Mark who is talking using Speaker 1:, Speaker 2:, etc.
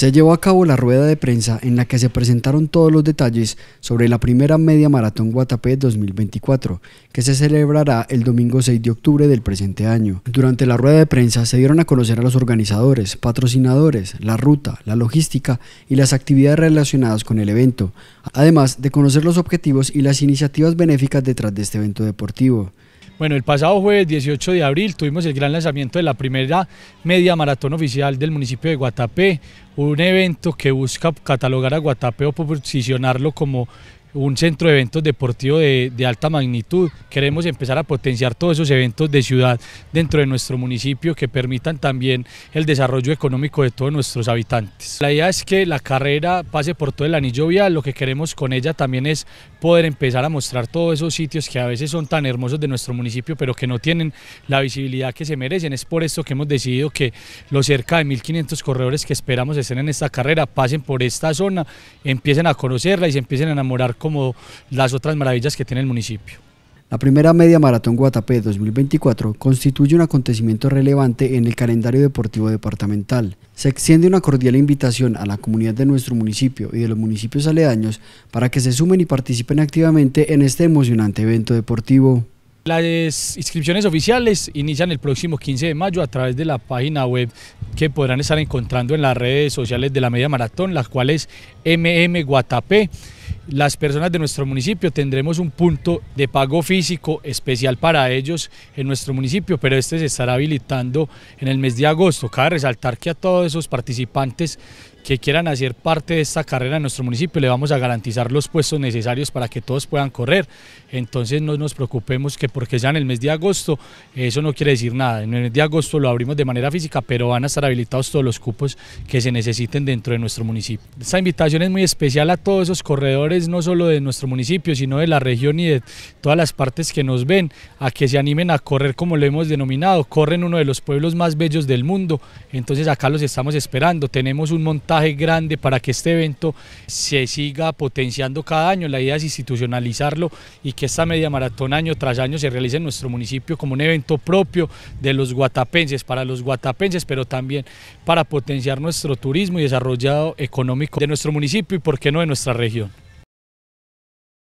Speaker 1: Se llevó a cabo la rueda de prensa en la que se presentaron todos los detalles sobre la primera media maratón Guatapé 2024, que se celebrará el domingo 6 de octubre del presente año. Durante la rueda de prensa se dieron a conocer a los organizadores, patrocinadores, la ruta, la logística y las actividades relacionadas con el evento, además de conocer los objetivos y las iniciativas benéficas detrás de este evento deportivo.
Speaker 2: Bueno, el pasado jueves 18 de abril tuvimos el gran lanzamiento de la primera media maratón oficial del municipio de Guatapé, un evento que busca catalogar a Guatapeo, posicionarlo como un centro de eventos deportivos de, alta magnitud. Queremos empezar a potenciar todos esos eventos de ciudad dentro de nuestro municipio que permitan también el desarrollo económico de todos nuestros habitantes. La idea es que la carrera pase por todo el anillo vial, lo que queremos con ella también es poder empezar a mostrar todos esos sitios que a veces son tan hermosos de nuestro municipio pero que no tienen la visibilidad que se merecen. Es por esto que hemos decidido que los cerca de 1.500 corredores que esperamos en esta carrera pasen por esta zona, empiecen a conocerla y se empiecen a enamorar como las otras maravillas que tiene el municipio.
Speaker 1: La primera media maratón Guatapé 2024 constituye un acontecimiento relevante en el calendario deportivo departamental. Se extiende una cordial invitación a la comunidad de nuestro municipio y de los municipios aledaños para que se sumen y participen activamente en este emocionante evento deportivo.
Speaker 2: Las inscripciones oficiales inician el próximo 15 de mayo a través de la página web que podrán estar encontrando en las redes sociales de la media maratón, las cuales MM Guatapé las personas de nuestro municipio tendremos un punto de pago físico especial para ellos en nuestro municipio, pero este se estará habilitando en el mes de agosto. Cabe resaltar que a todos esos participantes que quieran hacer parte de esta carrera en nuestro municipio, le vamos a garantizar los puestos necesarios para que todos puedan correr. Entonces no nos preocupemos que porque sea en el mes de agosto, eso no quiere decir nada. En el mes de agosto lo abrimos de manera física, pero van a estar habilitados todos los cupos que se necesiten dentro de nuestro municipio. Esta invitación es muy especial a todos esos corredores no solo de nuestro municipio, sino de la región y de todas las partes que nos ven, a que se animen a correr como lo hemos denominado. Corren uno de los pueblos más bellos del mundo, entonces acá los estamos esperando. Tenemos un montaje grande para que este evento se siga potenciando cada año. La idea es institucionalizarlo y que esta media maratón año tras año se realice en nuestro municipio como un evento propio de los guatapenses, para los guatapenses, pero también para potenciar nuestro turismo y desarrollado económico de nuestro municipio y por qué no de nuestra región.